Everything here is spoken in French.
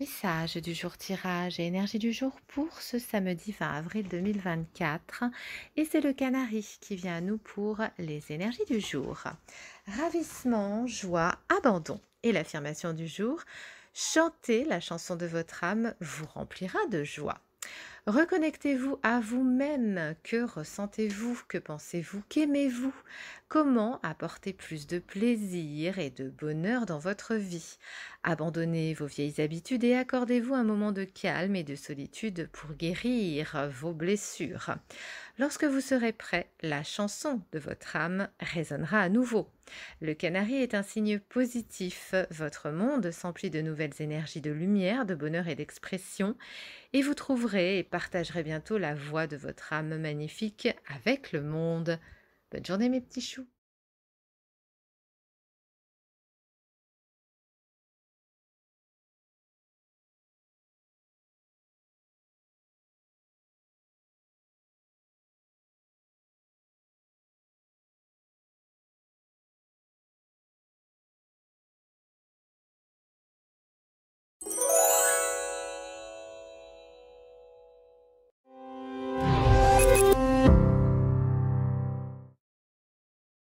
Message du jour tirage et énergie du jour pour ce samedi 20 avril 2024. Et c'est le canari qui vient à nous pour les énergies du jour. Ravissement, joie, abandon. Et l'affirmation du jour, chanter la chanson de votre âme vous remplira de joie. Reconnectez-vous à vous-même. Que ressentez-vous Que pensez-vous Qu'aimez-vous Comment apporter plus de plaisir et de bonheur dans votre vie Abandonnez vos vieilles habitudes et accordez-vous un moment de calme et de solitude pour guérir vos blessures. Lorsque vous serez prêt, la chanson de votre âme résonnera à nouveau. Le canari est un signe positif. Votre monde s'emplit de nouvelles énergies de lumière, de bonheur et d'expression, et vous trouverez et partagerez bientôt la voix de votre âme magnifique avec le monde. Bonne journée mes petits choux